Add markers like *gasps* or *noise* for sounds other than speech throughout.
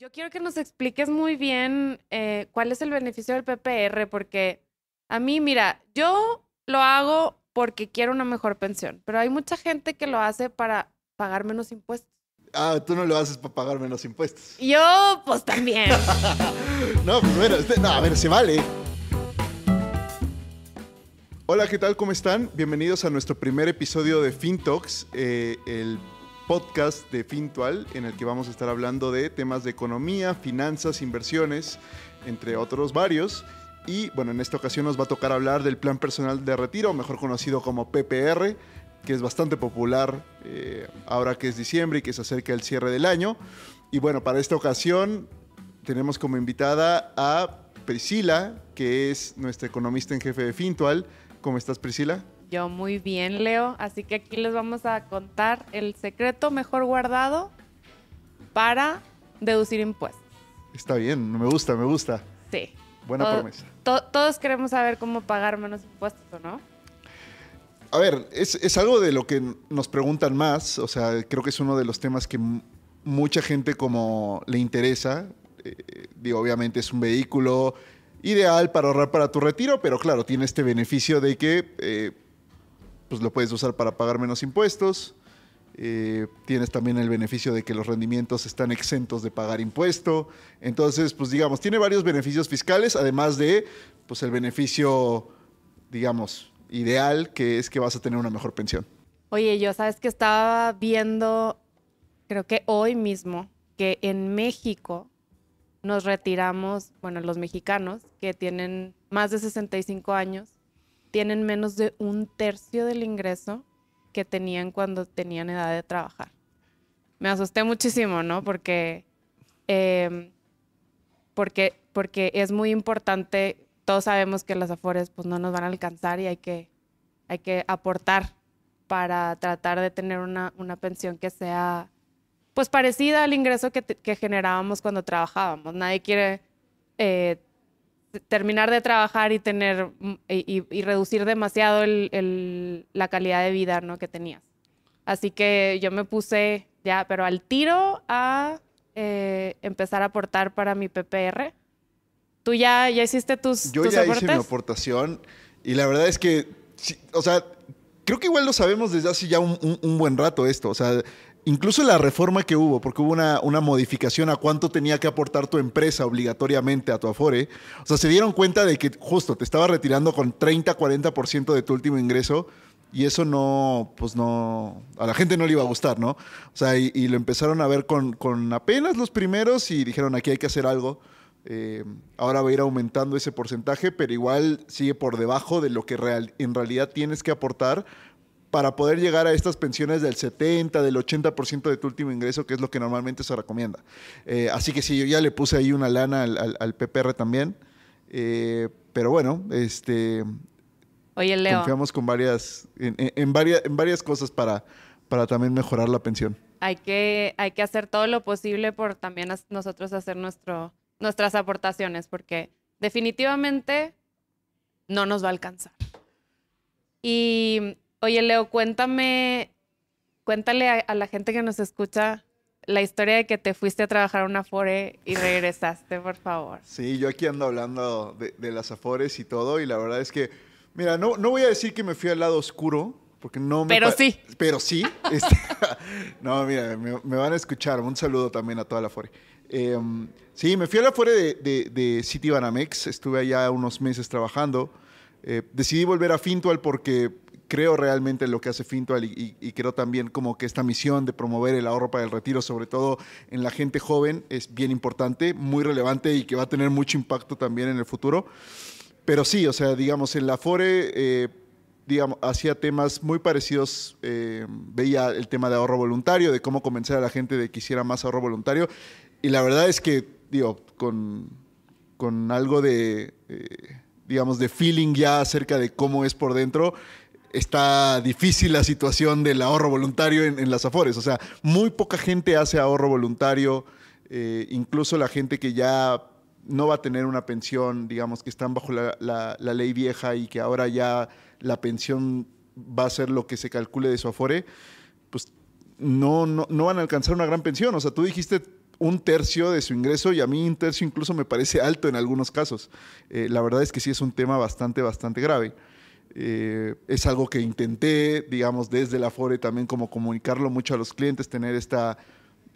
Yo quiero que nos expliques muy bien eh, cuál es el beneficio del PPR, porque a mí, mira, yo lo hago porque quiero una mejor pensión, pero hay mucha gente que lo hace para pagar menos impuestos. Ah, tú no lo haces para pagar menos impuestos. Yo, pues también. *laughs* no, pues bueno, este, no, a ver, se vale. Hola, ¿qué tal? ¿Cómo están? Bienvenidos a nuestro primer episodio de FinTalks, eh, el podcast de Fintual en el que vamos a estar hablando de temas de economía, finanzas, inversiones, entre otros varios. Y bueno, en esta ocasión nos va a tocar hablar del plan personal de retiro, mejor conocido como PPR, que es bastante popular eh, ahora que es diciembre y que se acerca el cierre del año. Y bueno, para esta ocasión tenemos como invitada a Priscila, que es nuestra economista en jefe de Fintual. ¿Cómo estás, Priscila? Yo muy bien, Leo. Así que aquí les vamos a contar el secreto mejor guardado para deducir impuestos. Está bien, me gusta, me gusta. Sí. Buena promesa. todos queremos saber cómo pagar menos impuestos, no? A ver, es, algo de lo que nos preguntan más, o sea, creo que es uno de los temas que mucha gente como le interesa. Eh, digo, obviamente es un vehículo ideal para ahorrar para tu retiro, pero claro, tiene este beneficio de que eh, pues lo puedes usar para pagar menos impuestos. Eh, tienes también el beneficio de que los rendimientos están exentos de pagar impuesto. Entonces, pues digamos, tiene varios beneficios fiscales, además de, pues el beneficio, digamos, ideal, que es que vas a tener una mejor pensión. Oye, yo sabes que estaba viendo, creo que hoy mismo, que en México nos retiramos, bueno, los mexicanos que tienen más de 65 años, tienen menos de un tercio del ingreso que tenían cuando tenían edad de trabajar. Me asusté muchísimo, ¿no? Porque, em, porque, porque es muy importante, todos sabemos que las afores pues, no nos van a alcanzar y hay que, hay que aportar para tratar de tener una, una pensión que sea pues parecida al ingreso que, que generábamos cuando trabajábamos. Nadie quiere eh, terminar de trabajar y tener mm, y, reducir demasiado la calidad de vida ¿no? que tenías. Así que yo me puse ya, pero al tiro a eh, empezar a aportar para mi PPR. ¿Tú ya, ya hiciste tus Yo ya hice mi aportación y la verdad es que, o sea, creo que igual lo sabemos desde hace ya un, un buen rato esto. O sea, Incluso la reforma que hubo, porque hubo una, una, modificación a cuánto tenía que aportar tu empresa obligatoriamente a tu Afore, o sea, se dieron cuenta de que justo te estaba retirando con 30, 40% de tu último ingreso y eso no, pues no, a la gente no le iba a gustar, ¿no? O sea, y, lo empezaron a ver con, apenas los primeros y dijeron, aquí hay que hacer algo. Eh, ahora va a ir aumentando ese porcentaje, pero igual sigue por debajo de lo que real, en realidad tienes que aportar para poder llegar a estas pensiones del 70, del 80% de tu último ingreso, que es lo que normalmente se recomienda. Eh, así que sí, yo ya le puse ahí una lana al, al, PPR también. Eh, pero bueno, este. Confiamos con varias, en, en, varias, en varias cosas para, para también mejorar la pensión. Hay que, hay que hacer todo lo posible por también nosotros hacer nuestro, nuestras aportaciones, porque definitivamente no nos va a alcanzar. Y Oye, Leo, cuéntame, cuéntale a, la gente que nos escucha la historia de que te fuiste a trabajar a una Afore y regresaste, por favor. Sí, yo aquí ando hablando de, las Afores y todo, y la verdad es que, mira, no, no voy a decir que me fui al lado oscuro, porque no me Pero sí. Pero sí. *laughs* Este, no, mira, me, van a escuchar. Un saludo también a toda la Afore. Em, sí, me fui a la Afore de, City Banamex. Estuve allá unos meses trabajando. Eh, decidí volver a Fintual porque creo realmente en lo que hace Finto y, creo también como que esta misión de promover el ahorro para el retiro, sobre todo en la gente joven, es bien importante, muy relevante y que va a tener mucho impacto también en el futuro. Pero sí, o sea, digamos, en la FORE... Eh, digamos, hacía temas muy parecidos, eh, veía el tema de ahorro voluntario, de cómo convencer a la gente de que hiciera más ahorro voluntario. Y la verdad es que, digo, con, con algo de, eh, digamos, de feeling ya acerca de cómo es por dentro, está difícil la situación del ahorro voluntario en, las Afores. O sea, muy poca gente hace ahorro voluntario, eh, incluso la gente que ya no va a tener una pensión, digamos, que están bajo la, ley vieja y que ahora ya la pensión va a ser lo que se calcule de su Afore, pues no, no, van a alcanzar una gran pensión. O sea, tú dijiste un tercio de su ingreso y a mí un tercio incluso me parece alto en algunos casos. Eh, la verdad es que sí es un tema bastante, bastante grave. Eh, es algo que intenté, digamos, desde la FORE también como comunicarlo mucho a los clientes, tener esta,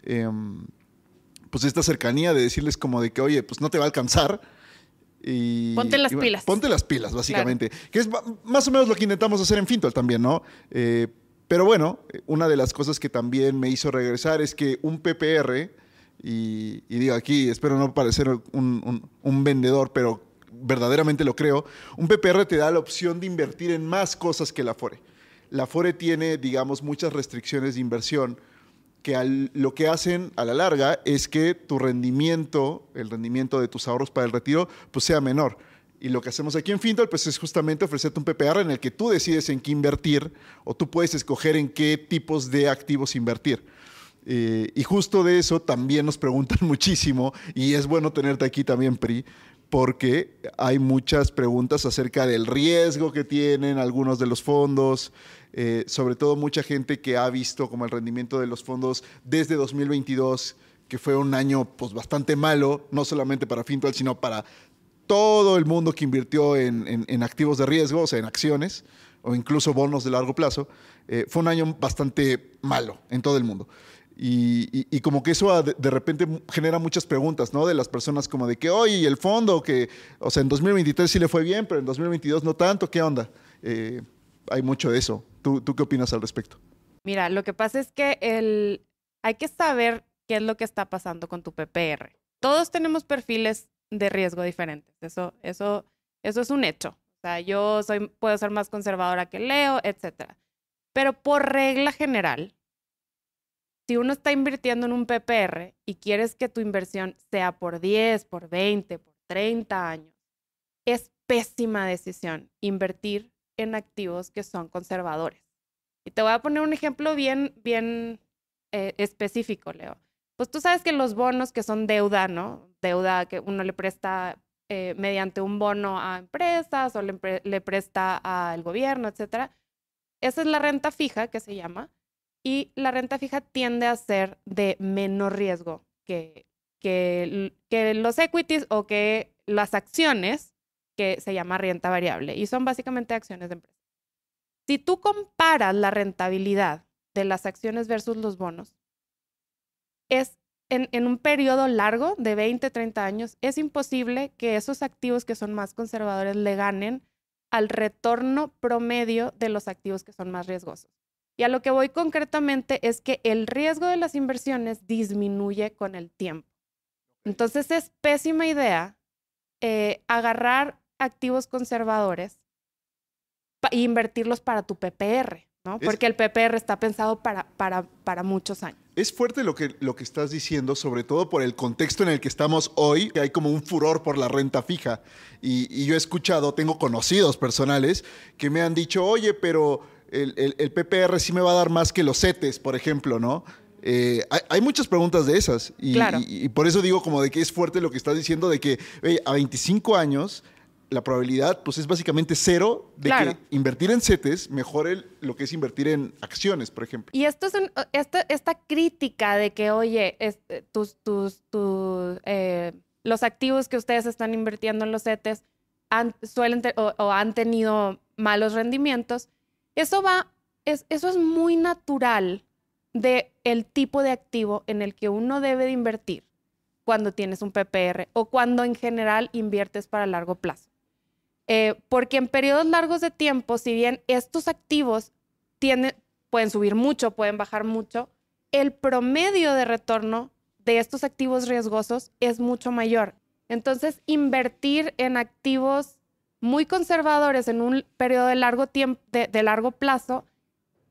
em, pues esta cercanía de decirles como de que, oye, pues no te va a alcanzar. Y, ponte las pilas. Ponte las pilas, básicamente. Que es más o menos lo que intentamos hacer en Fintual también, ¿no? Eh, pero bueno, una de las cosas que también me hizo regresar es que un PPR, y, digo aquí, espero no parecer un, un vendedor, pero verdaderamente lo creo, un PPR te da la opción de invertir en más cosas que la FORE. La FORE tiene, digamos, muchas restricciones de inversión que lo que hacen a la larga es que tu rendimiento, el rendimiento de tus ahorros para el retiro, pues sea menor. Y lo que hacemos aquí en Fintal, pues es justamente ofrecerte un PPR en el que tú decides en qué invertir o tú puedes escoger en qué tipos de activos invertir. Eh, y justo de eso también nos preguntan *laughs* muchísimo, y es bueno tenerte aquí también, PRI, porque hay muchas preguntas acerca del riesgo que tienen algunos de los fondos, eh, sobre todo mucha gente que ha visto como el rendimiento de los fondos desde 2022, que fue un año pues, bastante malo, no solamente para Fintual, sino para todo el mundo que invirtió en, activos de riesgo, o sea, en acciones o incluso bonos de largo plazo. Eh, fue un año bastante malo en todo el mundo. Y, como que eso de, repente genera muchas preguntas, ¿no? De las personas como de que, oye, ¿y el fondo, que, o sea, en 2023 sí le fue bien, pero en 2022 no tanto, ¿qué onda? Eh, hay mucho de eso. ¿Tú, qué opinas al respecto? Mira, lo que pasa es que el, hay que saber qué es lo que está pasando con tu PPR. Todos tenemos perfiles de riesgo diferentes, eso, eso, eso es un hecho. O sea, yo soy, puedo ser más conservadora que Leo, etcétera. Pero por regla general, si uno está invirtiendo en un PPR y quieres que tu inversión sea por 10, por 20, por 30 años, es pésima decisión invertir en activos que son conservadores. Y te voy a poner un ejemplo bien, bien eh, específico, Leo. Pues tú sabes que los bonos que son deuda, ¿no? Deuda que uno le presta eh, mediante un bono a empresas o le, le presta al gobierno, etcétera. Esa es la renta fija que se llama. Y la renta fija tiende a ser de menor riesgo que, los equities o que las acciones, que se llama renta variable, y son básicamente acciones de empresa. Si tú comparas la rentabilidad de las acciones versus los bonos, es en, en, un periodo largo de 20, 30 años, es imposible que esos activos que son más conservadores le ganen al retorno promedio de los activos que son más riesgosos. Y a lo que voy concretamente es que el riesgo de las inversiones disminuye con el tiempo. Entonces es pésima idea eh, agarrar activos conservadores e invertirlos para tu PPR, ¿no? Porque el PPR está pensado para, para, para muchos años. Es fuerte lo que, lo que estás diciendo, sobre todo por el contexto en el que estamos hoy, que hay como un furor por la renta fija. Y, y yo he escuchado, tengo conocidos personales que me han dicho, oye, pero el, el, PPR sí me va a dar más que los CETES, por ejemplo, ¿no? Eh, hay, muchas preguntas de esas. Y, por eso digo como de que es fuerte lo que estás diciendo de que a 25 años la probabilidad pues es básicamente cero de que invertir en CETES mejore lo que es invertir en acciones, por ejemplo. Y esto es esta, esta, crítica de que, oye, eh, tus, tus, eh, los activos que ustedes están invirtiendo en los CETES suelen o han tenido malos rendimientos eso va, es, eso es muy natural de el tipo de activo en el que uno debe de invertir cuando tienes un PPR o cuando en general inviertes para largo plazo. Eh, porque en periodos largos de tiempo, si bien estos activos pueden subir mucho, pueden bajar mucho, el promedio de retorno de estos activos riesgosos es mucho mayor. Entonces, invertir en activos muy conservadores en un periodo de largo, tiempo, de, largo plazo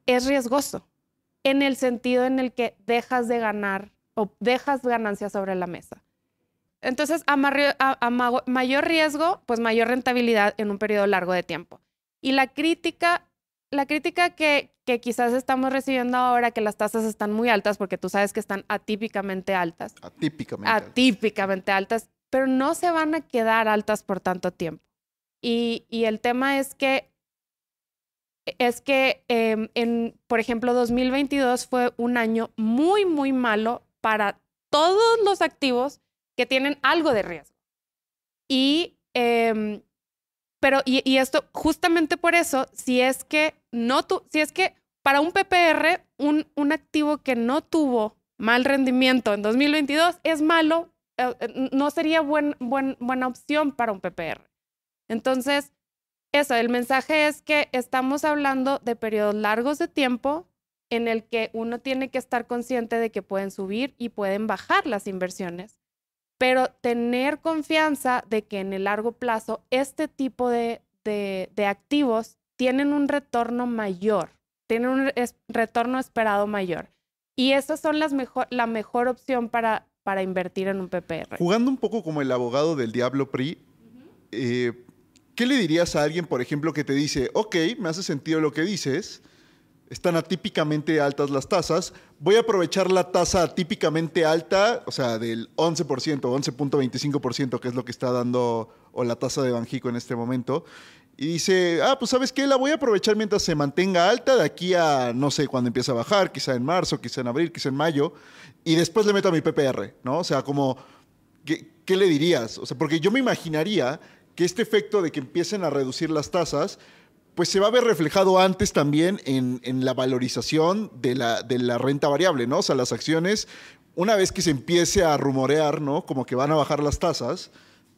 es riesgoso, en el sentido en el que dejas de ganar o dejas ganancias sobre la mesa. Entonces, a, mayor riesgo, pues mayor rentabilidad en un periodo largo de tiempo. Y la crítica, la crítica que, quizás estamos recibiendo ahora, que las tasas están muy altas, porque tú sabes que están atípicamente altas. Atípicamente. Atípicamente altas pero no se van a quedar altas por tanto tiempo. Y, el tema es que, es que em, en, por ejemplo, 2022 fue un año muy, muy malo para todos los activos que tienen algo de riesgo. Y, em, pero, y, esto, justamente por eso, si es que no si es que para un PPR, un, un activo que no tuvo mal rendimiento en 2022 es malo, eh, eh, no sería buena opción para un PPR. Entonces, eso, el mensaje es que estamos hablando de periodos largos de tiempo en el que uno tiene que estar consciente de que pueden subir y pueden bajar las inversiones, pero tener confianza de que en el largo plazo este tipo de, activos tienen un retorno mayor, tienen un retorno esperado mayor. Y esas son las mejor, la mejor opción para, para invertir en un PPR. Jugando un poco como el abogado del Diablo PRI, ¿Qué le dirías a alguien, por ejemplo, que te dice, ok, me hace sentido lo que dices, están atípicamente altas las tasas, voy a aprovechar la tasa atípicamente alta, o sea, del 11%, 11.25%, que es lo que está dando o la tasa de Banjico en este momento, y dice, ah, pues sabes qué, la voy a aprovechar mientras se mantenga alta, de aquí a, no sé, cuando empiece a bajar, quizá en marzo, quizá en abril, quizá en mayo, y después le meto a mi PPR, ¿no? O sea, como, ¿qué, qué le dirías? O sea, porque yo me imaginaría que este efecto de que empiecen a reducir las tasas, pues se va a ver reflejado antes también en, la valorización de la, de la, renta variable, ¿no? O sea, las acciones, una vez que se empiece a rumorear, ¿no? Como que van a bajar las tasas,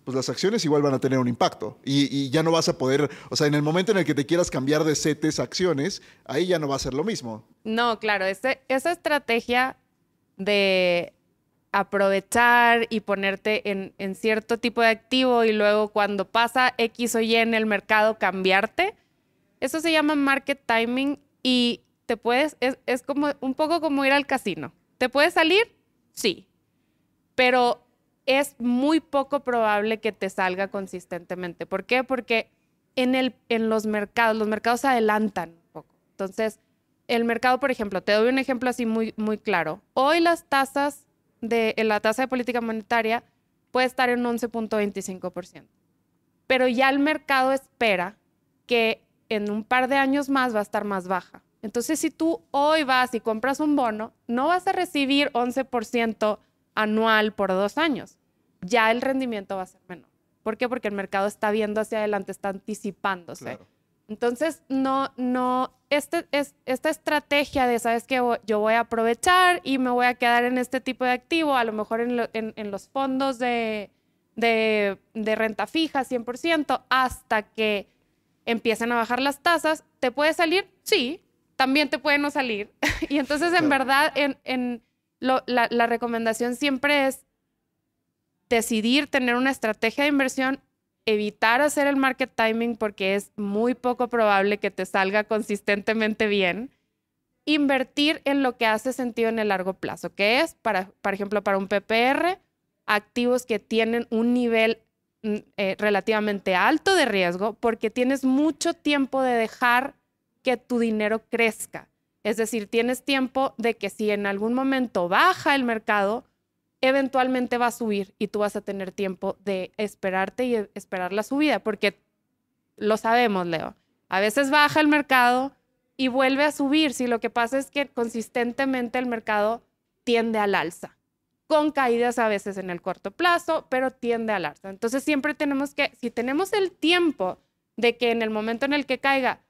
pues las acciones igual van a tener un impacto. Y, ya no vas a poder, o sea, en el momento en el que te quieras cambiar de setes a acciones, ahí ya no va a ser lo mismo. No, claro, esa estrategia de aprovechar y ponerte en, cierto tipo de activo y luego cuando pasa X o Y en el mercado cambiarte. Eso se llama market timing y te puedes, es, como un poco como ir al casino. ¿Te puedes salir? Sí, pero es muy poco probable que te salga consistentemente. ¿Por qué? Porque en, el, en los mercados, los mercados adelantan un poco. Entonces, el mercado, por ejemplo, te doy un ejemplo así muy, muy claro. Hoy las tasas de la tasa de política monetaria puede estar en 11.25%. Pero ya el mercado espera que en un par de años más va a estar más baja. Entonces, si tú hoy vas y compras un bono, no vas a recibir 11% anual por dos años. Ya el rendimiento va a ser menor. ¿Por qué? Porque el mercado está viendo hacia adelante, está anticipándose. Entonces, no, no, este, es, esta estrategia de, ¿sabes qué? Yo voy a aprovechar y me voy a quedar en este tipo de activo, a lo mejor en, los fondos de, de, renta fija, 100%, hasta que empiecen a bajar las tasas, ¿te puede salir? Sí, también te puede no salir. *laughs* y entonces, en verdad, en, la recomendación siempre es decidir tener una estrategia de inversión evitar hacer el market timing porque es muy poco probable que te salga consistentemente bien. Invertir en lo que hace sentido en el largo plazo, que es, para, por ejemplo, para un PPR, activos que tienen un nivel mm, eh, relativamente alto de riesgo porque tienes mucho tiempo de dejar que tu dinero crezca. Es decir, tienes tiempo de que si en algún momento baja el mercado, eventualmente va a subir y tú vas a tener tiempo de esperarte y esperar la subida, porque lo sabemos, Leo. A veces baja el mercado y vuelve a subir si lo que pasa es que consistentemente el mercado tiende al alza, con caídas a veces en el corto plazo, pero tiende al alza. Entonces siempre tenemos que, si tenemos el tiempo de que en el momento en el que caiga,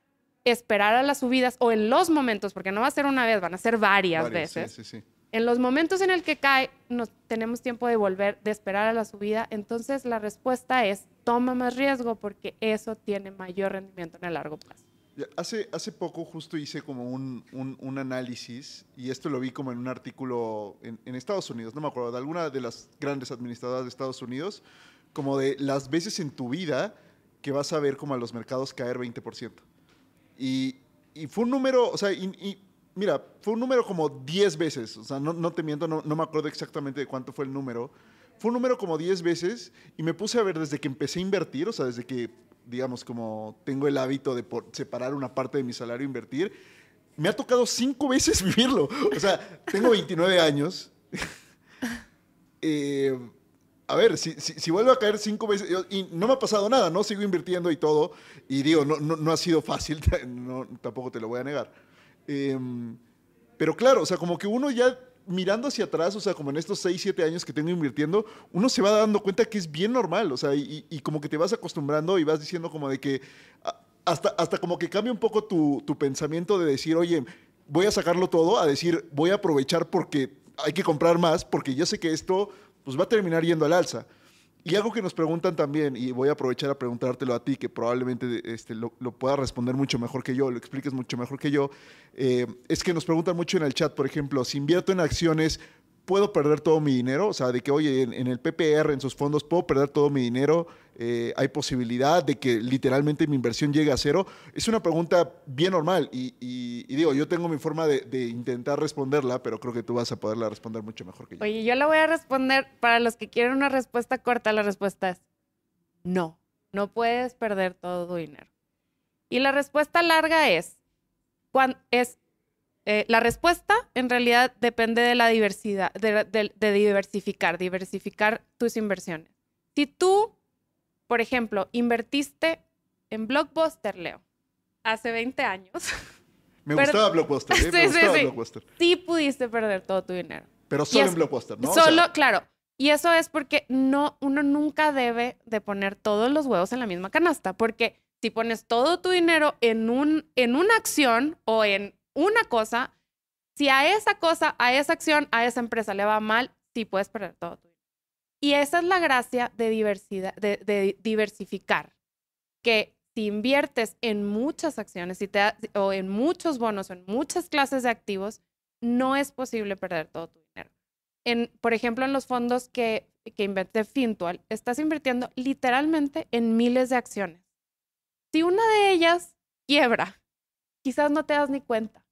esperar a las subidas o en los momentos, porque no va a ser una vez, van a ser varias, veces. Sí, en los momentos en el que cae, no tenemos tiempo de volver, de esperar a la subida. Entonces la respuesta es toma más riesgo porque eso tiene mayor rendimiento en el largo plazo. Hace, hace poco justo hice como un, un, análisis y esto lo vi como en un artículo en, Estados Unidos, no me acuerdo, de alguna de las grandes administradoras de Estados Unidos, como de las veces en tu vida que vas a ver como a los mercados caer 20%. Y, y fue un número, o sea, y, y mira, fue un número como 10 veces, o sea, no, te miento, no, me acuerdo exactamente de cuánto fue el número. Fue un número como 10 veces y me puse a ver desde que empecé a invertir, o sea, desde que, digamos, como tengo el hábito de separar una parte de mi salario e invertir, me ha tocado 5 *laughs* veces vivirlo. O sea, tengo 29 años. *laughs* Eh, a ver, si, vuelvo a caer cinco veces, y no me ha pasado nada, ¿no? Sigo invirtiendo y todo, y digo, no, no, ha sido fácil, *laughs* tampoco te lo voy a negar Em, pero claro, o sea, como que uno ya mirando hacia atrás, o sea, como en estos 6, 7 años que tengo invirtiendo, uno se va dando cuenta que es bien normal, o sea, y, como que te vas acostumbrando y vas diciendo como de que hasta, hasta como que cambia un poco tu, tu pensamiento de decir, oye, voy a sacarlo todo, a decir, voy a aprovechar porque hay que comprar más, porque yo sé que esto pues va a terminar yendo al alza. Y algo que nos preguntan también, y voy a aprovechar a preguntártelo a ti, que probablemente este, lo, puedas responder mucho mejor que yo, lo expliques mucho mejor que yo, eh, es que nos preguntan mucho en el chat, por ejemplo, si invierto en acciones, ¿puedo perder todo mi dinero? O sea, de que, oye, en, en el PPR, en sus fondos, ¿puedo perder todo mi dinero? Eh, ¿Hay posibilidad de que literalmente mi inversión llegue a cero? Es una pregunta bien normal y, digo, yo tengo mi forma de, intentar responderla, pero creo que tú vas a poderla responder mucho mejor que yo. Oye, yo la voy a responder para los que quieren una respuesta corta, la respuesta es no, no puedes perder todo tu dinero. Y la respuesta larga es, es eh, la respuesta en realidad depende de la diversidad, de diversificar, diversificar tus inversiones. Si tú por ejemplo, invertiste en Blockbuster, Leo, hace 20 años. Me gustaba Blockbuster, ¿eh? *laughs* sí, sí, sí. Blockbuster. Sí pudiste perder todo tu dinero. Pero solo en Blockbuster, ¿no? Solo, claro. Y eso es porque no, uno nunca debe de poner todos los huevos en la misma canasta, porque si pones todo tu dinero en, un, en una acción o en una cosa, si a esa cosa, a esa acción, a esa empresa le va mal, sí puedes perder todo. Y esa es la gracia de, diversificar, que si inviertes en muchas acciones o en muchos bonos o en muchas clases de activos, no es posible perder todo tu dinero. En, por ejemplo, en los fondos que, que invierte Fintual, estás invirtiendo literalmente en miles de acciones. Si una de ellas quiebra, quizás no te das ni cuenta,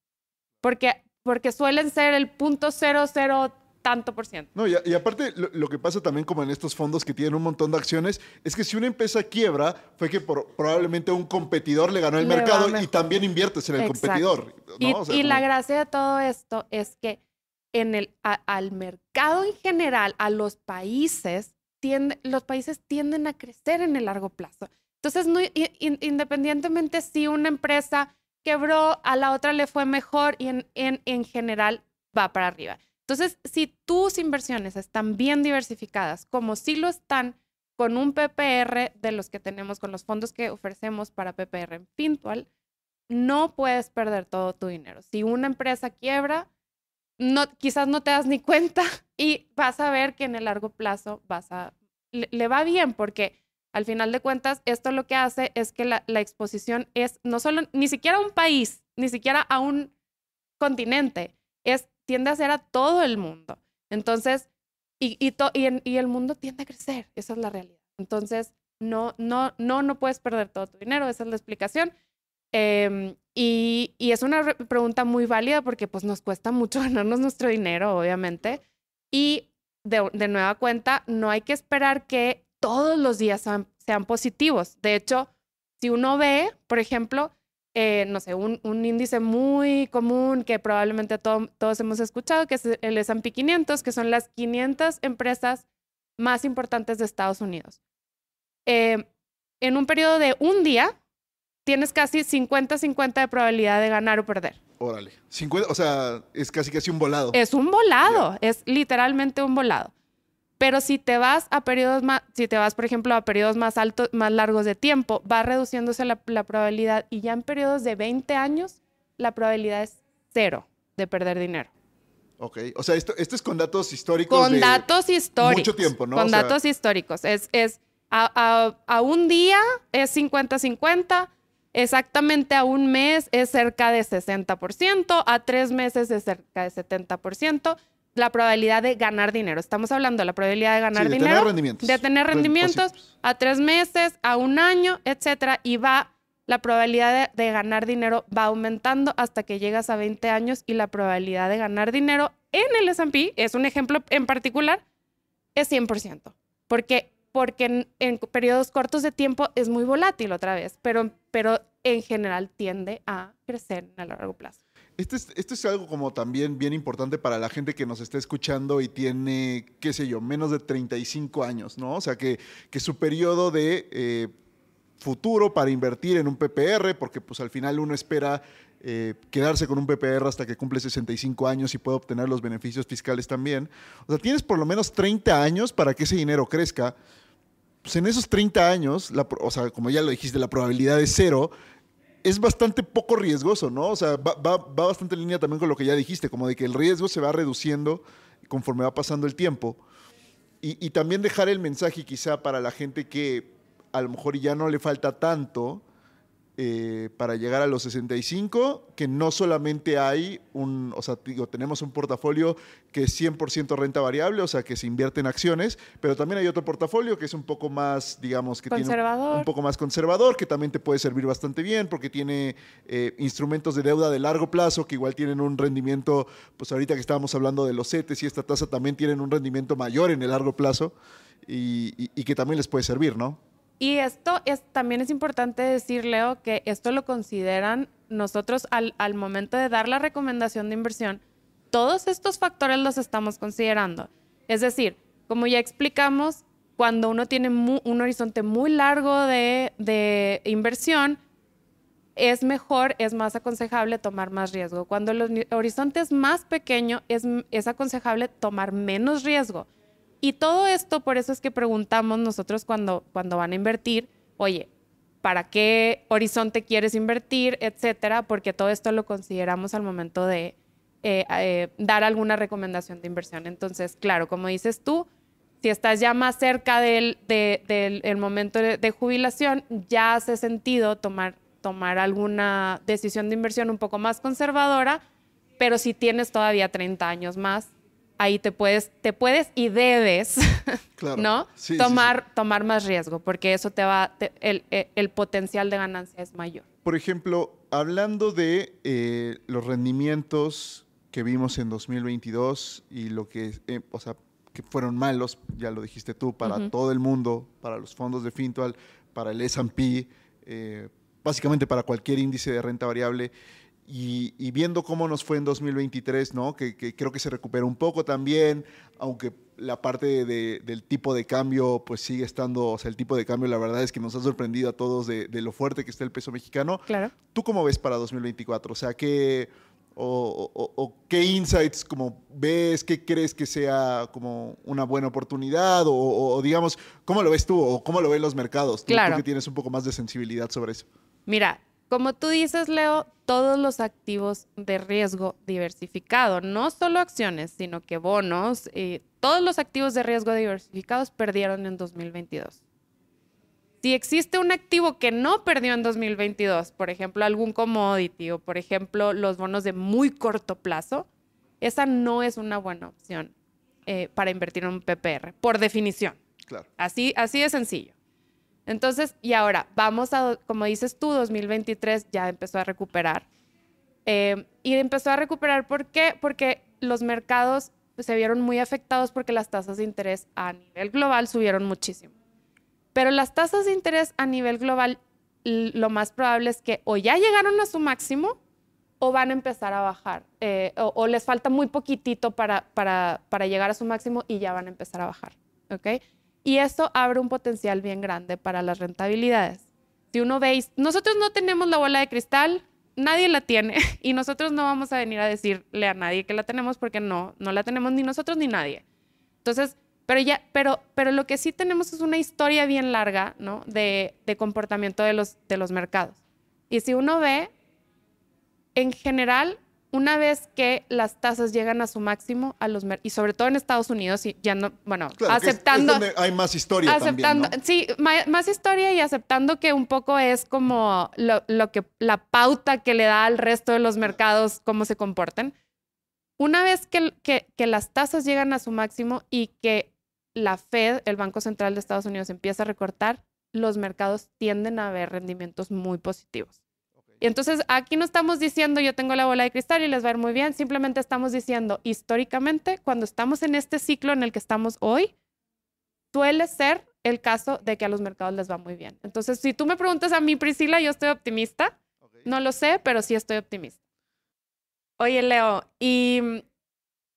porque, porque suelen ser el punto 003 tanto por ciento. No, y, aparte, lo, que pasa también como en estos fondos que tienen un montón de acciones, es que si una empresa quiebra, fue que probablemente un competidor le ganó el mercado y también inviertes en el competidor. Y, la gracia de todo esto es que en el, al mercado en general, a los países, tiende, los países tienden a crecer en el largo plazo. Entonces, no, independientemente si una empresa quebró, a la otra le fue mejor y en, en, en general va para arriba. Entonces, si tus inversiones están bien diversificadas, como sí lo están con un PPR de los que tenemos, con los fondos que ofrecemos para PPR en Pintual, no puedes perder todo tu dinero. Si una empresa quiebra, no, quizás no te das ni cuenta *laughs* y vas a ver que en el largo plazo vas a, le, va bien porque al final de cuentas esto lo que hace es que la, la exposición es no solo, ni siquiera a un país, ni siquiera a un continente, es tiende a ser a todo el mundo. Entonces, y, y, y, el mundo tiende a crecer, esa es la realidad. Entonces, no, no, no, no puedes perder todo tu dinero, esa es la explicación. Em, y, es una pregunta muy válida porque pues nos cuesta mucho *laughs* ganarnos nuestro dinero, obviamente. Y de, nueva cuenta, no hay que esperar que todos los días sean, sean positivos. De hecho, si uno ve, por ejemplo, eh, no sé, un, un, índice muy común que probablemente todos hemos escuchado, que es el S&P 500, que son las 500 empresas más importantes de Estados Unidos. Eh, en un periodo de un día, tienes casi 50-50 de probabilidad de ganar o perder. Órale, 50, o sea, es casi casi un volado. Es un volado, es literalmente un volado. Pero si te vas a periodos más, si te vas, por ejemplo, a periodos más altos, más largos de tiempo, va reduciéndose la, probabilidad y ya en periodos de 20 años, la probabilidad es cero de perder dinero. Ok, o sea, esto, es con datos históricos. Con datos históricos. Mucho tiempo, ¿no? Con datos históricos. Es, es a, a, a un día es 50-50, exactamente a un mes es cerca de 60%, a tres meses es cerca de 70%, la probabilidad de ganar dinero. Estamos hablando de la probabilidad de ganar dinero. de tener rendimientos. Pues a tres meses, a un año, etcétera. Y va, la probabilidad de, ganar dinero va aumentando hasta que llegas a 20 años y la probabilidad de ganar dinero en el S&P, es un ejemplo en particular, es 100%. Porque, porque en, en, periodos cortos de tiempo es muy volátil otra vez, pero, pero en general tiende a crecer a largo plazo. Esto este es, algo como también bien importante para la gente que nos está escuchando y tiene, qué sé yo, menos de 35 años, ¿no? O sea, que, su periodo de eh, futuro para invertir en un PPR, porque pues al final uno espera eh, quedarse con un PPR hasta que cumple 65 años y pueda obtener los beneficios fiscales también. O sea, tienes por lo menos 30 años para que ese dinero crezca. Pues en esos 30 años, o sea, como ya lo dijiste, la probabilidad es cero es bastante poco riesgoso, ¿no? O sea, va, bastante en línea también con lo que ya dijiste, como de que el riesgo se va reduciendo conforme va pasando el tiempo. Y, y también dejar el mensaje quizá para la gente que a lo mejor ya no le falta tanto, eh, para llegar a los 65, que no solamente hay un, o sea, digo, tenemos un portafolio que es 100% renta variable, o sea, que se invierte en acciones, pero también hay otro portafolio que es un poco más, digamos, que tiene un, poco más conservador, que también te puede servir bastante bien, porque tiene eh, instrumentos de deuda de largo plazo que igual tienen un rendimiento, pues ahorita que estábamos hablando de los CETES y esta tasa también tienen un rendimiento mayor en el largo plazo y que también les puede servir, ¿no? Y esto también es importante decir, Leo, que esto lo consideran nosotros al, momento de dar la recomendación de inversión, todos estos factores los estamos considerando. Es decir, como ya explicamos, cuando uno tiene un horizonte muy largo de, inversión, es mejor, es más aconsejable tomar más riesgo. Cuando el horizonte es más pequeño, es, aconsejable tomar menos riesgo. Y todo esto, por eso es que preguntamos nosotros cuando, cuando van a invertir, oye, ¿para qué horizonte quieres invertir? Etcétera, porque todo esto lo consideramos al momento de eh, eh, dar alguna recomendación de inversión. Entonces, claro, como dices tú, si estás ya más cerca del, del momento de, jubilación, ya hace sentido tomar, tomar alguna decisión de inversión un poco más conservadora, pero si tienes todavía 30 años más, ahí te puedes, te puedes y debes, *laughs* ¿no? tomar, tomar más riesgo, porque eso te va, el, e, el, potencial de ganancia es mayor. Por ejemplo, hablando de eh, los rendimientos que vimos en 2022 y lo que, eh, o sea, que fueron malos, ya lo dijiste tú, para todo el mundo, para los fondos de Fintual, para el S&P, eh, básicamente para cualquier índice de renta variable. Y, viendo cómo nos fue en 2023, ¿no? Que, creo que se recuperó un poco también, aunque la parte del tipo de cambio pues sigue estando, o sea, el tipo de cambio la verdad es que nos ha sorprendido a todos de, lo fuerte que está el peso mexicano. Claro. ¿Tú cómo ves para 2024? O sea, ¿qué, o, qué insights como ves, qué crees que sea como una buena oportunidad o, digamos, ¿cómo lo ves tú o cómo lo ven los mercados? Claro. Tú, que tienes un poco más de sensibilidad sobre eso. Mira, como tú dices, Leo, todos los activos de riesgo diversificado, no solo acciones, sino que bonos, todos los activos de riesgo diversificados perdieron en 2022. Si existe un activo que no perdió en 2022, por ejemplo, algún commodity o por ejemplo los bonos de muy corto plazo, esa no es una buena opción eh, para invertir en un PPR, por definición. Claro. Así, así de sencillo. Entonces, y ahora, vamos a, como dices tú, 2023 ya empezó a recuperar. Eh, y empezó a recuperar, ¿por qué? Porque los mercados se vieron muy afectados porque las tasas de interés a nivel global subieron muchísimo. Pero las tasas de interés a nivel global, lo más probable es que o ya llegaron a su máximo o van a empezar a bajar, eh, o, les falta muy poquitito para, para llegar a su máximo y ya van a empezar a bajar. ¿ok?, y eso abre un potencial bien grande para las rentabilidades. Si uno veis, nosotros no tenemos la bola de cristal, nadie la tiene *laughs* y nosotros no vamos a venir a decirle a nadie que la tenemos porque no, no la tenemos ni nosotros ni nadie. Entonces, pero ya, pero, pero lo que sí tenemos es una historia bien larga, ¿no? De, de comportamiento de los, de los mercados. Y si uno ve, en general, una vez que las tasas llegan a su máximo a los y sobre todo en Estados Unidos y ya no bueno aceptando hay más historia también, sí más, historia y aceptando que un poco es como lo, que la pauta que le da al resto de los mercados cómo se comporten una vez que, que las tasas llegan a su máximo y que la Fed el Banco Central de Estados Unidos empieza a recortar los mercados tienden a ver rendimientos muy positivos entonces aquí no estamos diciendo yo tengo la bola de cristal y les va a ir muy bien, simplemente estamos diciendo históricamente cuando estamos en este ciclo en el que estamos hoy, suele ser el caso de que a los mercados les va muy bien. Entonces, si tú me preguntas a mí, Priscila, yo estoy optimista. No lo sé, pero sí estoy optimista. Oye, Leo, y mm,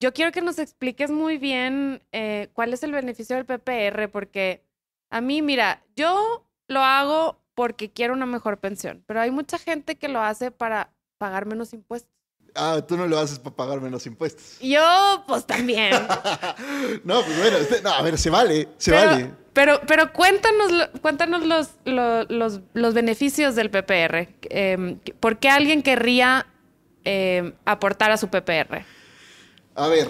yo quiero que nos expliques muy bien eh, cuál es el beneficio del PPR, porque a mí, mira, yo lo hago porque quiero una mejor pensión. Pero hay mucha gente que lo hace para pagar menos impuestos. Ah, tú no lo haces para pagar menos impuestos. Yo, pues también. *laughs* no, pues bueno, este, a ver, se vale, se vale. Pero, pero cuéntanos, cuéntanos los, los, beneficios del PPR. Em, ¿Por qué alguien querría em, aportar a su PPR? A ver,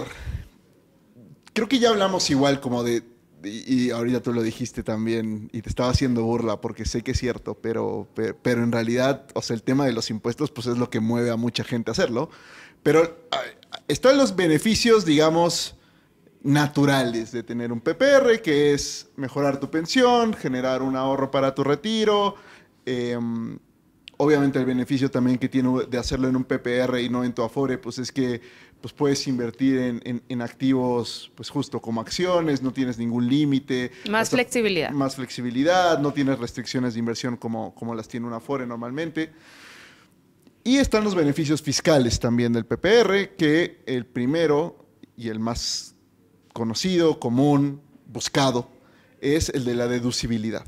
creo que ya hablamos igual como de y, ahorita tú lo dijiste también, y te estaba haciendo burla porque sé que es cierto, pero, pero, en realidad, o sea, el tema de los impuestos, pues es lo que mueve a mucha gente a hacerlo. Pero están los beneficios, digamos, naturales de tener un PPR, que es mejorar tu pensión, generar un ahorro para tu retiro. Em, obviamente el beneficio también que tiene de hacerlo en un PPR y no en tu Afore, pues es que pues puedes invertir en, activos, pues justo como acciones, no tienes ningún límite. Más flexibilidad. Más flexibilidad, no tienes restricciones de inversión como, como las tiene una FORE normalmente. Y están los beneficios fiscales también del PPR, que el primero y el más conocido, común, buscado, es el de la deducibilidad.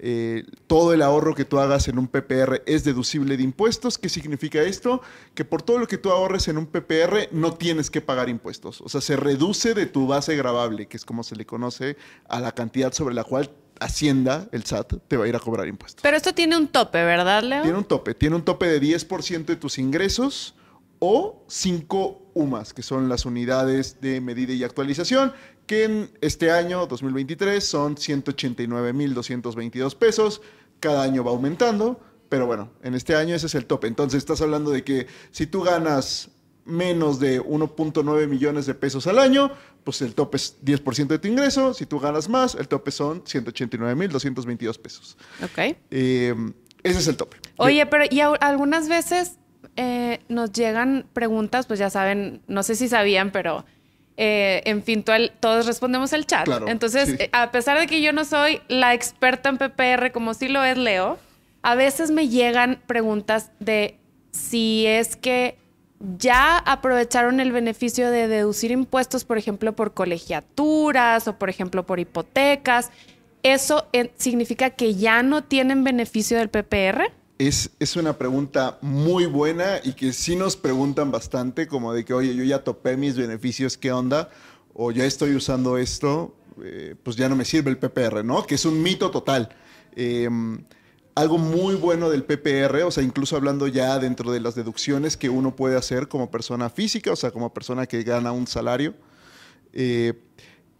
Eh, todo el ahorro que tú hagas en un PPR es deducible de impuestos. ¿Qué significa esto? Que por todo lo que tú ahorres en un PPR no tienes que pagar impuestos. O sea, se reduce de tu base gravable, que es como se le conoce a la cantidad sobre la cual Hacienda, el SAT, te va a ir a cobrar impuestos. Pero esto tiene un tope, ¿verdad, Leo? Tiene un tope. Tiene un tope de 10% de tus ingresos o 5 UMAS, que son las unidades de medida y actualización, que en este año 2023 son 189.222 pesos, cada año va aumentando, pero bueno, en este año ese es el tope. Entonces estás hablando de que si tú ganas menos de 1.9 millones de pesos al año, pues el tope es 10% de tu ingreso, si tú ganas más, el tope son 189.222 pesos. Ok. Eh, ese es el tope. Oye, pero y algunas veces eh, nos llegan preguntas, pues ya saben, no sé si sabían, pero eh, en fin, todos respondemos el chat. Entonces, eh, a pesar de que yo no soy la experta en PPR como sí lo es Leo, a veces me llegan preguntas de si es que ya aprovecharon el beneficio de deducir impuestos, por ejemplo, por colegiaturas o, por ejemplo, por hipotecas. ¿Eso significa que ya no tienen beneficio del PPR? Es, una pregunta muy buena y que sí nos preguntan bastante, como de que, oye, yo ya topé mis beneficios, ¿qué onda? O ya estoy usando esto, eh, pues ya no me sirve el PPR, ¿no? Que es un mito total. Em, algo muy bueno del PPR, o sea, incluso hablando ya dentro de las deducciones que uno puede hacer como persona física, o sea, como persona que gana un salario, eh,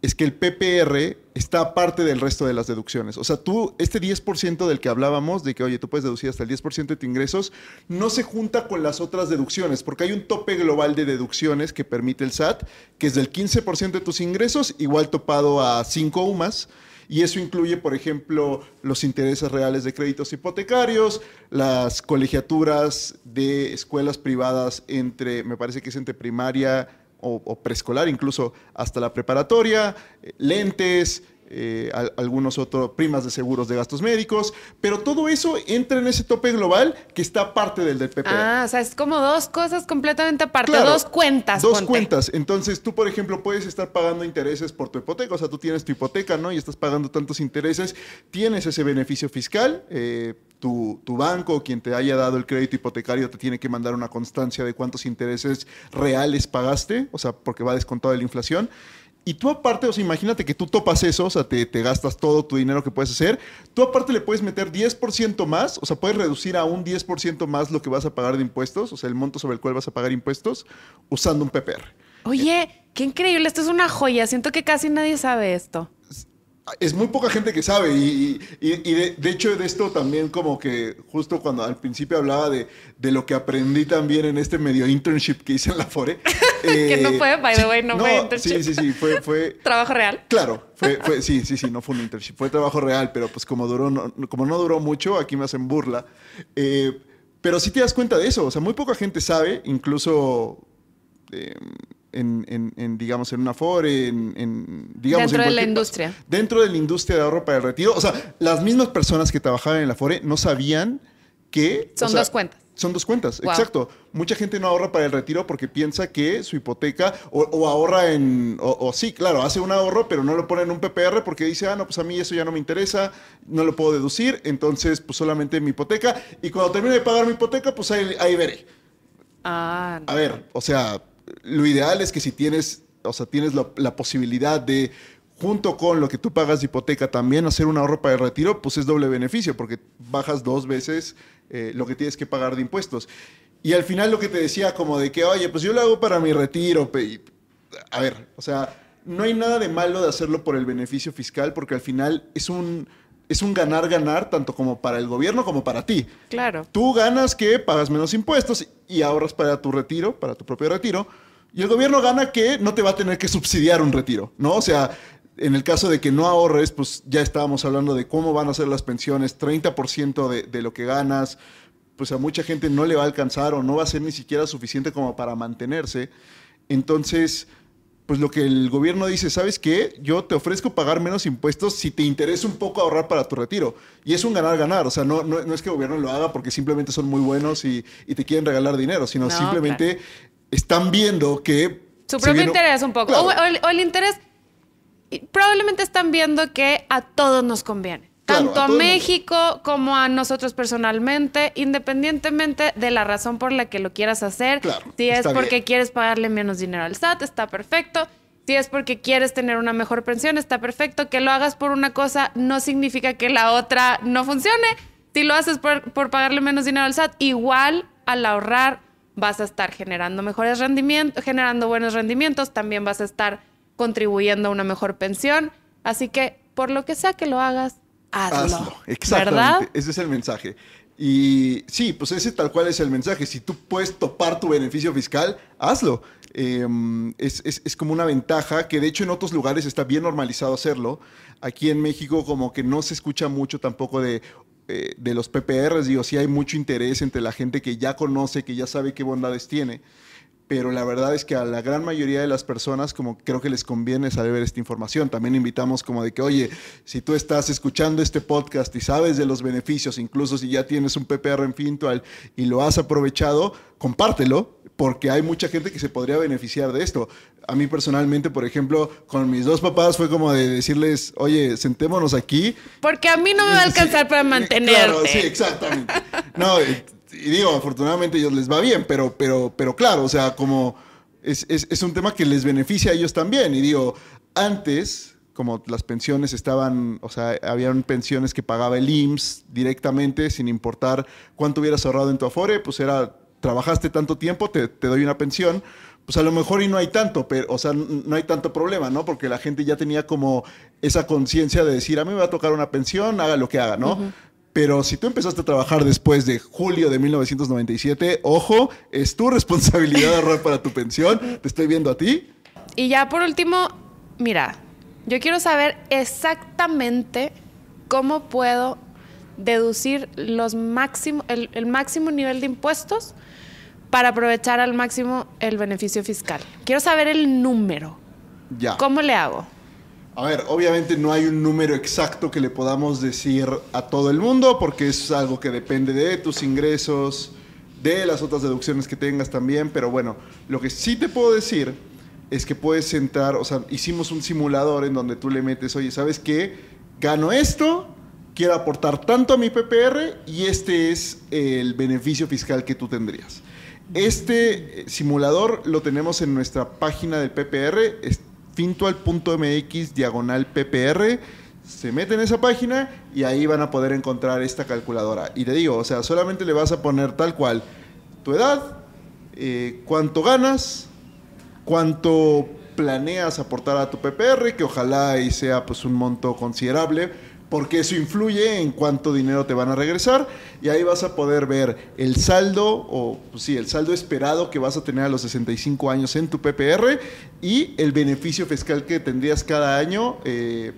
es que el PPR está aparte del resto de las deducciones. O sea, tú, este 10% del que hablábamos, de que, oye, tú puedes deducir hasta el 10% de tus ingresos, no se junta con las otras deducciones, porque hay un tope global de deducciones que permite el SAT, que es del 15% de tus ingresos, igual topado a 5 UMAS. Y eso incluye, por ejemplo, los intereses reales de créditos hipotecarios, las colegiaturas de escuelas privadas entre, me parece que es entre primaria, o, preescolar, incluso hasta la preparatoria, eh, lentes, eh, algunos otros primas de seguros de gastos médicos, pero todo eso entra en ese tope global que está parte del del Ah, o sea, es como dos cosas completamente aparte, dos cuentas. Dos cuentas. Entonces, tú, por ejemplo, puedes estar pagando intereses por tu hipoteca, o sea, tú tienes tu hipoteca, ¿no? Y estás pagando tantos intereses, tienes ese beneficio fiscal, eh, tu, tu, banco, quien te haya dado el crédito hipotecario, te tiene que mandar una constancia de cuántos intereses reales pagaste, o sea, porque va descontado de la inflación. Y tú aparte, o sea, imagínate que tú topas eso, o sea, te, te gastas todo tu dinero que puedes hacer. Tú aparte le puedes meter 10% más, o sea, puedes reducir a un 10% más lo que vas a pagar de impuestos, o sea, el monto sobre el cual vas a pagar impuestos, usando un PPR. Oye, eh, qué increíble, esto es una joya, siento que casi nadie sabe esto es muy poca gente que sabe y, de, hecho de esto también como que justo cuando al principio hablaba de, lo que aprendí también en este medio internship que hice en la FORE. *laughs* que no eh, fue, by the way, no, fue internship. Sí, sí, sí, fue... *laughs* ¿Trabajo real? Claro, *laughs* fue, sí, sí, sí, no fue un internship, fue trabajo real, pero pues como, duró, no, como no duró mucho, aquí me hacen burla. Eh, pero sí te das cuenta de eso, o sea, muy poca gente sabe, incluso... Eh, en, digamos, en una fore, en, digamos... Dentro de la industria. Dentro de la industria de ahorro para el retiro. O sea, las mismas personas que trabajaban en la fore no sabían que... Son dos cuentas. Son dos cuentas, exacto. Mucha gente no ahorra para el retiro porque piensa que su hipoteca o, ahorra en, o, sí, claro, hace un ahorro, pero no lo pone en un PPR porque dice, ah, no, pues a mí eso ya no me interesa, no lo puedo deducir, entonces pues solamente mi hipoteca y cuando termine de pagar mi hipoteca, pues ahí, ahí veré. Ah, A ver, o sea, lo ideal es que si tienes, o sea, tienes la, posibilidad de junto con lo que tú pagas de hipoteca, también hacer una ahorro para el retiro, pues es doble beneficio, porque bajas dos veces eh, lo que tienes que pagar de impuestos. Y al final lo que te decía, como de que, oye, pues yo lo hago para mi retiro. A ver, o sea, no hay nada de malo de hacerlo por el beneficio fiscal, porque al final es un es un ganar-ganar tanto como para el gobierno como para ti. Claro. Tú ganas que pagas menos impuestos y ahorras para tu retiro, para tu propio retiro, y el gobierno gana que no te va a tener que subsidiar un retiro, ¿no? O sea, en el caso de que no ahorres, pues ya estábamos hablando de cómo van a ser las pensiones, 30% de, de lo que ganas, pues a mucha gente no le va a alcanzar o no va a ser ni siquiera suficiente como para mantenerse. Entonces, pues lo que el gobierno dice, ¿sabes qué? Yo te ofrezco pagar menos impuestos si te interesa un poco ahorrar para tu retiro. Y es un ganar-ganar, o sea, no, no, es que el gobierno lo haga porque simplemente son muy buenos y, te quieren regalar dinero, sino simplemente están viendo que... Su propio interés un poco, o el interés, probablemente están viendo que a todos nos conviene tanto a, México como a nosotros personalmente, independientemente de la razón por la que lo quieras hacer. si es porque quieres pagarle menos dinero al SAT, está perfecto. Si es porque quieres tener una mejor pensión, está perfecto. Que lo hagas por una cosa no significa que la otra no funcione. Si lo haces por, por pagarle menos dinero al SAT, igual al ahorrar vas a estar generando mejores rendimientos, generando buenos rendimientos, también vas a estar contribuyendo a una mejor pensión. Así que por lo que sea que lo hagas, hazlo. Exactamente. Ese es el mensaje. Y sí, pues ese tal cual es el mensaje. Si tú puedes topar tu beneficio fiscal, hazlo. Em, es, como una ventaja que de hecho en otros lugares está bien normalizado hacerlo. Aquí en México como que no se escucha mucho tampoco de, eh, de los PPRs, digo, sí hay mucho interés entre la gente que ya conoce, que ya sabe qué bondades tiene pero la verdad es que a la gran mayoría de las personas como creo que les conviene saber esta información. También invitamos como de que, oye, si tú estás escuchando este podcast y sabes de los beneficios, incluso si ya tienes un PPR en Fintual y lo has aprovechado, compártelo porque hay mucha gente que se podría beneficiar de esto. A mí personalmente, por ejemplo, con mis dos papás fue como de decirles, oye, sentémonos aquí. Porque a mí no me va a alcanzar para mantenerte. *laughs* Claro, sí, exactamente. No, y digo, afortunadamente a ellos les va bien, pero, pero, pero claro, o sea, como es, un tema que les beneficia a ellos también. Y digo, antes, como las pensiones estaban, o sea, habían pensiones que pagaba el IMSS directamente sin importar cuánto hubieras ahorrado en tu afore, pues era, trabajaste tanto tiempo, te, doy una pensión, pues a lo mejor y no hay tanto, pero, o sea, no hay tanto problema, ¿no? Porque la gente ya tenía como esa conciencia de decir, a mí me va a tocar una pensión, haga lo que haga, ¿no? Pero si tú empezaste a trabajar después de julio de 1997, ojo, es tu responsabilidad ahorrar para tu pensión. Te estoy viendo a ti. Y ya por último, mira, yo quiero saber exactamente cómo puedo deducir los máximo, el, máximo nivel de impuestos para aprovechar al máximo el beneficio fiscal. Quiero saber el número. Ya. ¿Cómo le hago? A ver, obviamente no hay un número exacto que le podamos decir a todo el mundo porque es algo que depende de tus ingresos, de las otras deducciones que tengas también, pero bueno, lo que sí te puedo decir es que puedes entrar, o sea, hicimos un simulador en donde tú le metes, oye, ¿sabes qué? Gano esto, quiero aportar tanto a mi PPR y este es el beneficio fiscal que tú tendrías. Este eh, simulador lo tenemos en nuestra página del PPR, fintual.mx diagonal PPR. Se mete en esa página y ahí van a poder encontrar esta calculadora. Y te digo, o sea, solamente le vas a poner tal cual tu edad, eh, cuánto ganas, cuánto planeas aportar a tu PPR, que ojalá y sea pues un monto considerable porque eso influye en cuánto dinero te van a regresar y ahí vas a poder ver el saldo o pues sí, el saldo esperado que vas a tener a los 65 años en tu PPR y el beneficio fiscal que tendrías cada año eh,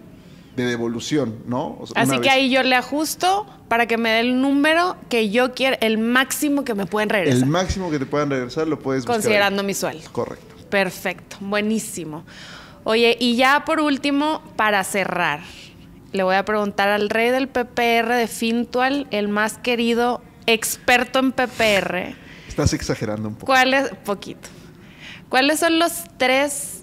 de devolución, ¿no? Así que ahí yo le ajusto para que me dé el número que yo quiero, el máximo que me pueden regresar. El máximo que te puedan regresar lo puedes Considerando mi sueldo. Correcto. Perfecto, buenísimo. Oye, y ya por último, para cerrar, le voy a preguntar al rey del PPR de Fintual, el más querido experto en PPR. Estás exagerando un poco. ¿Cuál es? Poquito. ¿Cuáles son los tres,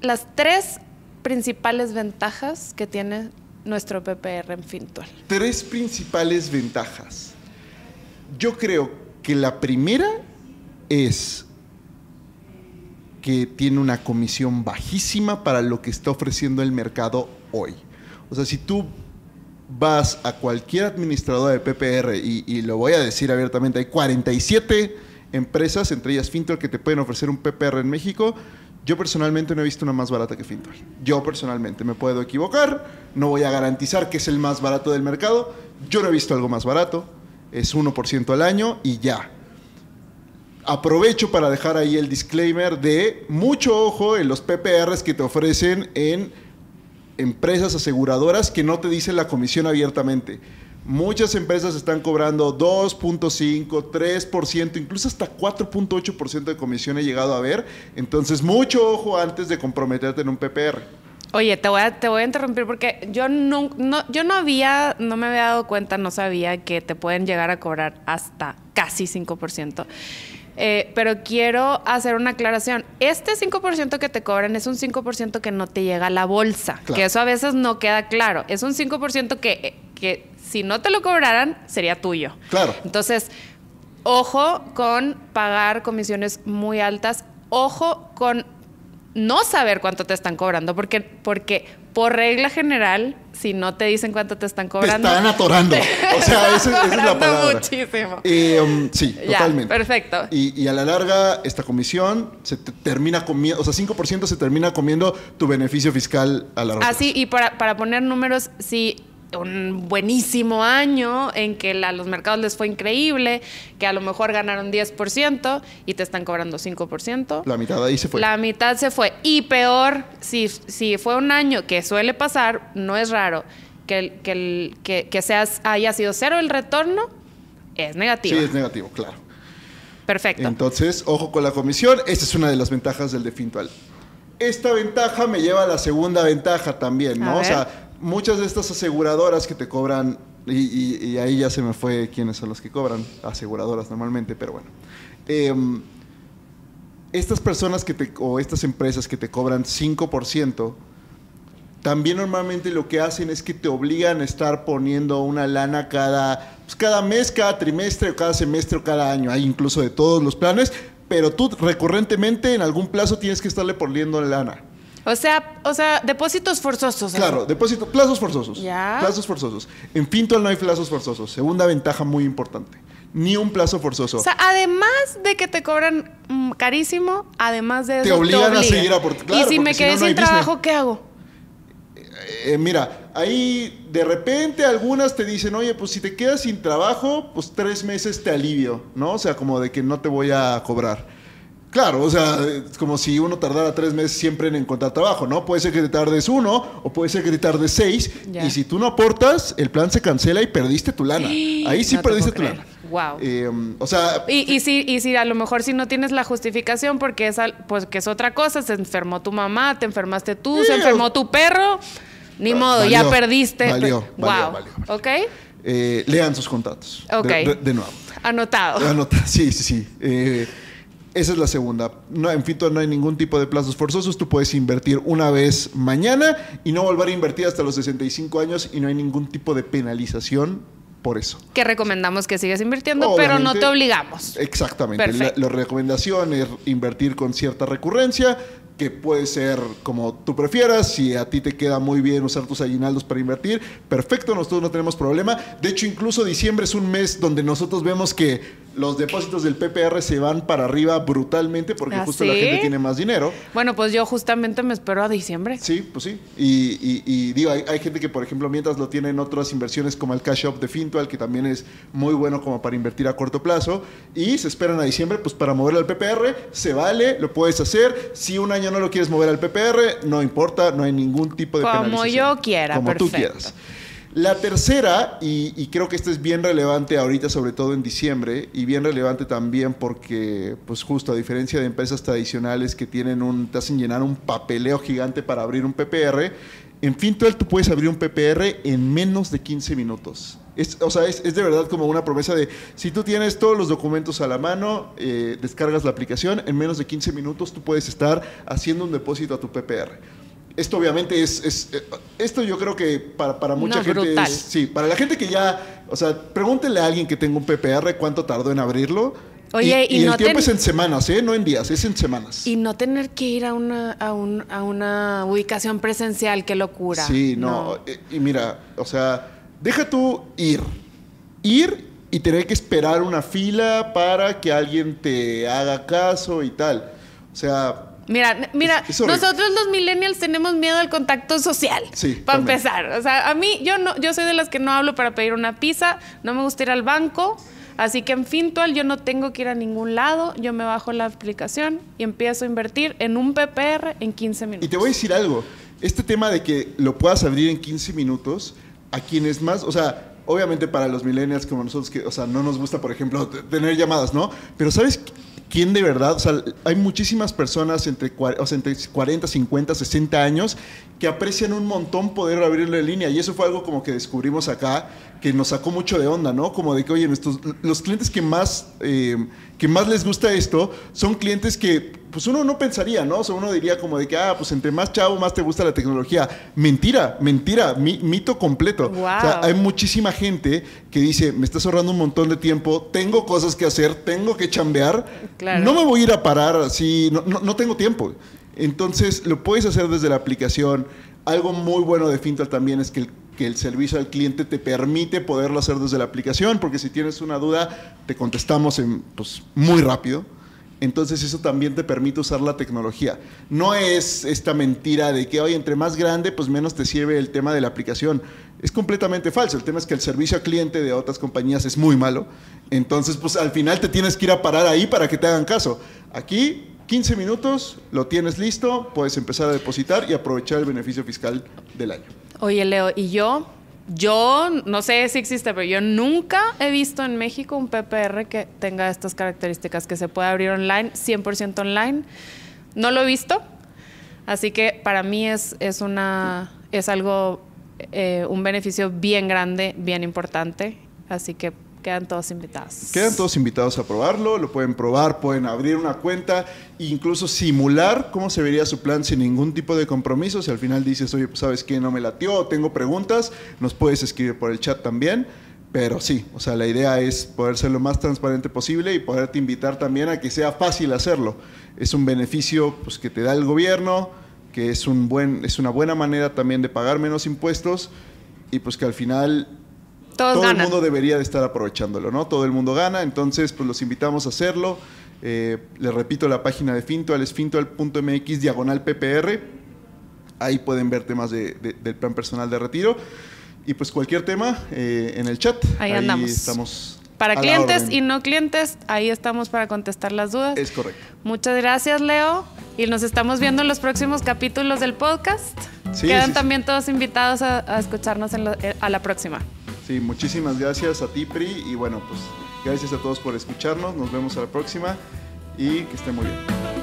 las tres principales ventajas que tiene nuestro PPR en Fintual? Tres principales ventajas. Yo creo que la primera es que tiene una comisión bajísima para lo que está ofreciendo el mercado hoy. O sea, si tú vas a cualquier administrador de PPR, y, lo voy a decir abiertamente, hay 47 empresas, entre ellas Fintor, que te pueden ofrecer un PPR en México. Yo personalmente no he visto una más barata que Fintor. Yo personalmente me puedo equivocar, no voy a garantizar que es el más barato del mercado. Yo no he visto algo más barato, es 1% al año y ya. Aprovecho para dejar ahí el disclaimer de mucho ojo en los PPRs que te ofrecen en empresas aseguradoras que no te dicen la comisión abiertamente. Muchas empresas están cobrando 2.5, 3%, incluso hasta 4.8% de comisión he llegado a ver. Entonces, mucho ojo antes de comprometerte en un PPR. Oye, te voy a, te voy a interrumpir porque yo no, yo no había, no me había dado cuenta, no sabía que te pueden llegar a cobrar hasta casi 5%. Eh, pero quiero hacer una aclaración. Este 5% que te cobran es un 5% que no te llega a la bolsa, que eso a veces no queda claro. Es un 5% que, eh, que si no te lo cobraran, sería tuyo. Claro. Entonces, ojo con pagar comisiones muy altas, ojo con no saber cuánto te están cobrando, porque, porque por regla general, si no te dicen cuánto te están cobrando. Te están atorando. o sea, esa, es la palabra. muchísimo. muchísimo. Um, sí, totalmente. Perfecto. Y, a la larga, esta comisión se termina comiendo, o sea, 5% se termina comiendo tu beneficio fiscal a la larga. Así, ah, y para, para poner números, si un buenísimo año en que a los mercados les fue increíble, que a lo mejor ganaron 10% y te están cobrando 5%. La mitad ahí se fue. La mitad se fue. Y peor, si, si fue un año que suele pasar, no es raro que, que, que, que seas, haya sido cero el retorno, es negativo. Sí, es negativo, claro. Perfecto. Entonces, ojo con la comisión. Esa es una de las ventajas del Defintual. Esta ventaja me lleva a la segunda ventaja también, ¿no? O sea, muchas de estas aseguradoras que te cobran, y, ahí ya se me fue quiénes son los que cobran, aseguradoras normalmente, pero bueno. Em, estas personas que te, o estas empresas que te cobran 5%, también normalmente lo que hacen es que te obligan a estar poniendo una lana cada, pues, cada mes, cada trimestre, o cada semestre, o cada año. Hay incluso de todos los planes, pero tú recurrentemente en algún plazo tienes que estarle poniendo lana. O sea, o sea, depósitos forzosos. ¿eh? Claro, depósitos, plazos forzosos. Plazos forzosos. En Pinto no hay plazos forzosos. Segunda ventaja muy importante. Ni un plazo forzoso. O sea, además de que te cobran mm, carísimo, además de eso. Te obligan, a seguir aportando. Claro, y si me quedé sin trabajo, ¿qué hago? Eh, eh, mira, ahí de repente algunas te dicen, oye, pues si te quedas sin trabajo, pues tres meses te alivio, ¿no? O sea, como de que no te voy a cobrar. Claro, o sea, es como si uno tardara tres meses siempre en encontrar trabajo, ¿no? Puede ser que te tardes uno o puede ser que te tardes seis. Y si tú no aportas, el plan se cancela y perdiste tu lana. *gasps* Ahí sí perdiste tu lana. Wow. Eh, o sea. Y, sí, si, y si a lo mejor si no tienes la justificación porque es, pues, es otra cosa, se enfermó tu mamá, te enfermaste tú, se enfermó tu perro, ni ah, modo, ya perdiste. Valió, wow. ¿Ok? Eh, lean sus contratos. Ok. De, nuevo. Anotado. Anotado, sí, sí, sí. Eh, esa es la segunda. No, en Fito no hay ningún tipo de plazos forzosos. Tú puedes invertir una vez mañana y no volver a invertir hasta los 65 años y no hay ningún tipo de penalización por eso. Que recomendamos que sigas invirtiendo, pero no te obligamos. Exactamente. La, recomendación es invertir con cierta recurrencia, que puede ser como tú prefieras. Si a ti te queda muy bien usar tus aguinaldos para invertir, perfecto, nosotros no tenemos problema. De hecho, incluso diciembre es un mes donde nosotros vemos que los depósitos del PPR se van para arriba brutalmente porque justo la ¿Ah, gente tiene más dinero. Bueno, pues yo justamente me espero a diciembre. Sí, pues sí. Y, digo, hay, gente que, por ejemplo, mientras lo tienen otras inversiones como el cash up de Finto, que también es muy bueno como para invertir a corto plazo. Y se esperan a diciembre, pues para moverlo al PPR, se vale, lo puedes hacer. Si un año no lo quieres mover al PPR, no importa, no hay ningún tipo de como Como yo quiera, Como tú quieras. La tercera, y, creo que esta es bien relevante ahorita, sobre todo en diciembre, y bien relevante también porque, pues justo, a diferencia de empresas tradicionales que tienen un, te hacen llenar un papeleo gigante para abrir un PPR, en fin, tú puedes abrir un PPR en menos de 15 minutos. Es, o sea, es, de verdad como una promesa de, si tú tienes todos los documentos a la mano, eh, descargas la aplicación, en menos de 15 minutos tú puedes estar haciendo un depósito a tu PPR. Esto obviamente es, eh, esto yo creo que para, para mucha gente es, sí, para la gente que ya, o sea, pregúntele a alguien que tenga un PPR cuánto tardó en abrirlo y, el tiempo es en semanas, ¿eh? No en días, es en semanas. Y no tener que ir a una, a, una ubicación presencial, qué locura. Sí, no. Eh, y, mira, o sea, deja tú ir. Ir y tener que esperar una fila para que alguien te haga caso y tal. O sea, Mira, mira, nosotros los millennials tenemos miedo al contacto social. Sí. Para empezar. O sea, a mí, yo no, yo soy de las que no hablo para pedir una pizza, no me gusta ir al banco. Así que en Fintual yo no tengo que ir a ningún lado, yo me bajo la aplicación y empiezo a invertir en un PPR en 15 minutos. Y te voy a decir algo, este tema de que lo puedas abrir en 15 minutos, a quienes más, o sea, obviamente para los millennials como nosotros, que, o sea, no nos gusta, por ejemplo, tener llamadas, ¿no? Pero ¿sabes quién de verdad? O sea, hay muchísimas personas entre, entre 40, 50, 60 años que aprecian un montón poder abrir la línea. Y eso fue algo como que descubrimos acá, que nos sacó mucho de onda, ¿no? Como de que, oye, los clientes que más, eh, que más les gusta esto son clientes que, pues uno no pensaría, ¿no? O sea, uno diría como de que, ah, pues entre más chavo, más te gusta la tecnología. Mentira, mentira, mito completo. O sea, hay muchísima gente que dice, me estás ahorrando un montón de tiempo, tengo cosas que hacer, tengo que chambear, no me voy a ir a parar así, no, no tengo tiempo. Entonces, lo puedes hacer desde la aplicación. Algo muy bueno de Fintal también es que el, servicio al cliente te permite poderlo hacer desde la aplicación, porque si tienes una duda, te contestamos pues, muy rápido. Entonces eso también te permite usar la tecnología. No es esta mentira de que, oye, entre más grande, pues menos te sirve el tema de la aplicación. Es completamente falso. El tema es que el servicio al cliente de otras compañías es muy malo. Entonces, pues al final te tienes que ir a parar ahí para que te hagan caso. Aquí 15 minutos, lo tienes listo, puedes empezar a depositar y aprovechar el beneficio fiscal del año. Oye, Leo, ¿y yo? Yo no sé si existe, pero yo nunca he visto en México un PPR que tenga estas características, que se pueda abrir online, 100% online. No lo he visto, así que para mí es, es, una, es algo, eh, un beneficio bien grande, bien importante. Así que Quedan todos invitados. Quedan todos invitados a probarlo, lo pueden probar, pueden abrir una cuenta, incluso simular cómo se vería su plan sin ningún tipo de compromiso. Si al final dices, oye, pues, sabes que no me latió, tengo preguntas, nos puedes escribir por el chat también. Pero sí, o sea, la idea es poder ser lo más transparente posible y poderte invitar también a que sea fácil hacerlo. Es un beneficio pues, que te da el gobierno, que es, un buen, es una buena manera también de pagar menos impuestos y pues que al final todo el mundo debería de estar aprovechándolo, ¿no? Todo el mundo gana, entonces pues los invitamos a hacerlo. Eh, les repito la página de Fintual, es fintual.mx diagonal PPR. Ahí pueden ver temas del plan personal de retiro. Y pues cualquier tema eh, en el chat. Ahí, andamos. estamos. Para clientes y no clientes, ahí estamos para contestar las dudas. Es correcto. Muchas gracias, Leo. Y nos estamos viendo en los próximos capítulos del podcast. Quedan también todos invitados a, escucharnos eh, a la próxima. Sí, muchísimas gracias a ti, y bueno, pues gracias a todos por escucharnos, nos vemos a la próxima y que estén muy bien.